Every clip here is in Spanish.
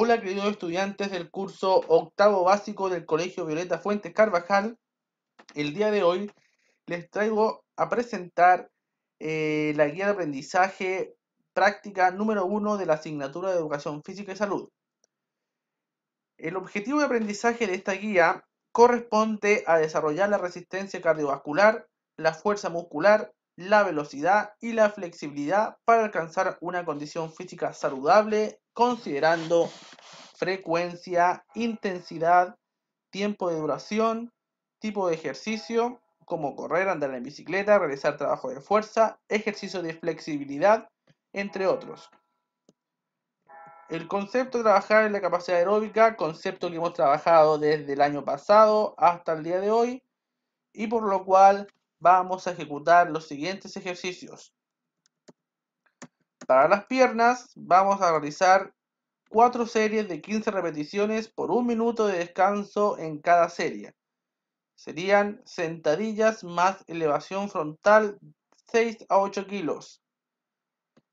Hola queridos estudiantes del curso octavo básico del Colegio Violeta Fuentes Carvajal. El día de hoy les traigo a presentar eh, la guía de aprendizaje práctica número uno de la asignatura de Educación Física y Salud. El objetivo de aprendizaje de esta guía corresponde a desarrollar la resistencia cardiovascular, la fuerza muscular, la velocidad y la flexibilidad para alcanzar una condición física saludable considerando frecuencia, intensidad, tiempo de duración, tipo de ejercicio, como correr, andar en bicicleta, realizar trabajo de fuerza, ejercicio de flexibilidad, entre otros. El concepto de trabajar en la capacidad aeróbica, concepto que hemos trabajado desde el año pasado hasta el día de hoy, y por lo cual vamos a ejecutar los siguientes ejercicios. Para las piernas vamos a realizar 4 series de 15 repeticiones por un minuto de descanso en cada serie. Serían sentadillas más elevación frontal 6 a 8 kilos.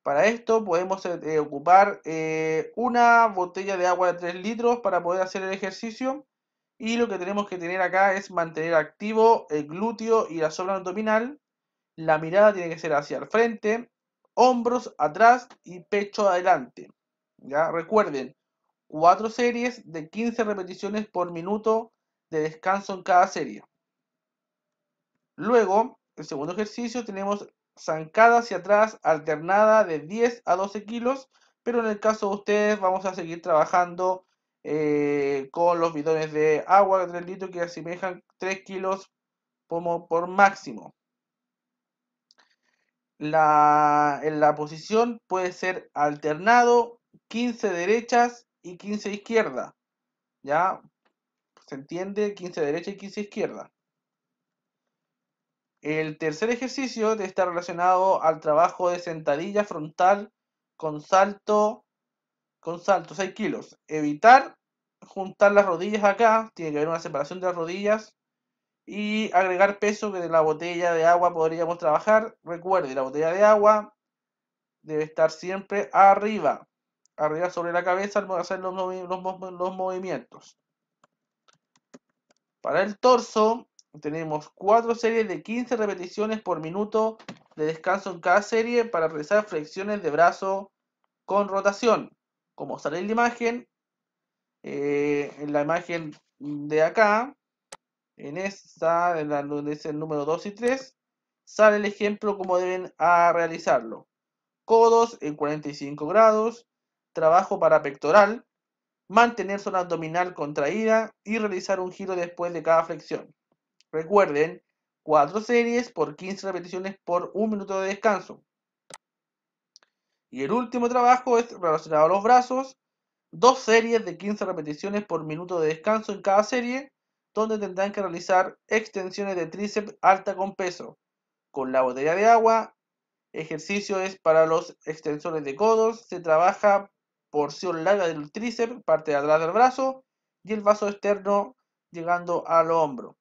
Para esto podemos eh, ocupar eh, una botella de agua de 3 litros para poder hacer el ejercicio. Y lo que tenemos que tener acá es mantener activo el glúteo y la zona abdominal. La mirada tiene que ser hacia el frente, hombros atrás y pecho adelante. ¿ya? Recuerden, cuatro series de 15 repeticiones por minuto de descanso en cada serie. Luego, el segundo ejercicio tenemos zancada hacia atrás alternada de 10 a 12 kilos, pero en el caso de ustedes vamos a seguir trabajando eh, con los bidones de agua de 3 litros que asemejan 3 kilos por, por máximo. La, en la posición puede ser alternado 15 derechas y 15 izquierdas. ¿Ya? Se entiende 15 derechas y 15 izquierda. El tercer ejercicio está relacionado al trabajo de sentadilla frontal con salto con saltos 6 kilos. Evitar juntar las rodillas acá, tiene que haber una separación de las rodillas. Y agregar peso que de la botella de agua podríamos trabajar. Recuerde, la botella de agua debe estar siempre arriba, arriba sobre la cabeza al hacer los, los, movimientos. Para el torso tenemos 4 series de 15 repeticiones por minuto de descanso en cada serie para realizar flexiones de brazo con rotación como sale la imagen, eh, en la imagen de acá, en esta, en donde es el número 2 y 3, sale el ejemplo como deben realizarlo. Codos en 45 grados, trabajo para pectoral, mantener zona abdominal contraída y realizar un giro después de cada flexión. Recuerden, 4 series por 15 repeticiones por 1 minuto de descanso. Y el último trabajo es relacionado a los brazos, dos series de 15 repeticiones por minuto de descanso en cada serie, donde tendrán que realizar extensiones de tríceps alta con peso, con la botella de agua. Ejercicio es para los extensores de codos, se trabaja porción larga del tríceps, parte de atrás del brazo y el vaso externo llegando al hombro.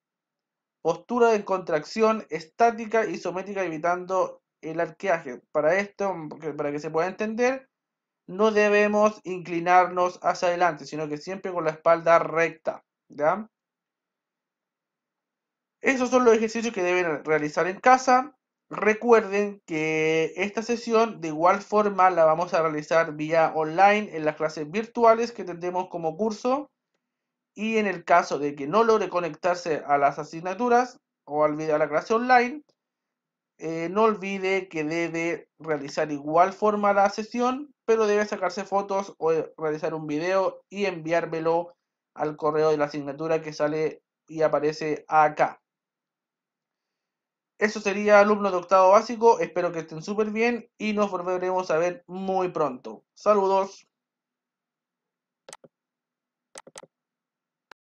Postura de contracción estática isométrica evitando el arqueaje. Para esto, mm, para que se pueda entender, no debemos inclinarnos hacia adelante, sino que siempre con la espalda recta. Esos son los ejercicios que deben realizar en casa. Recuerden que esta sesión de igual forma la vamos a realizar vía online en las clases virtuales que tendremos como curso. Y en el caso de que no logre conectarse a las asignaturas o al video a la clase online, eh, no olvide que debe realizar igual forma la sesión, pero debe sacarse fotos o eh, realizar un video y enviármelo al correo de la asignatura que sale y aparece acá. Eso sería alumno de octavo básico. Espero que estén súper bien y nos volveremos a ver muy pronto. Saludos.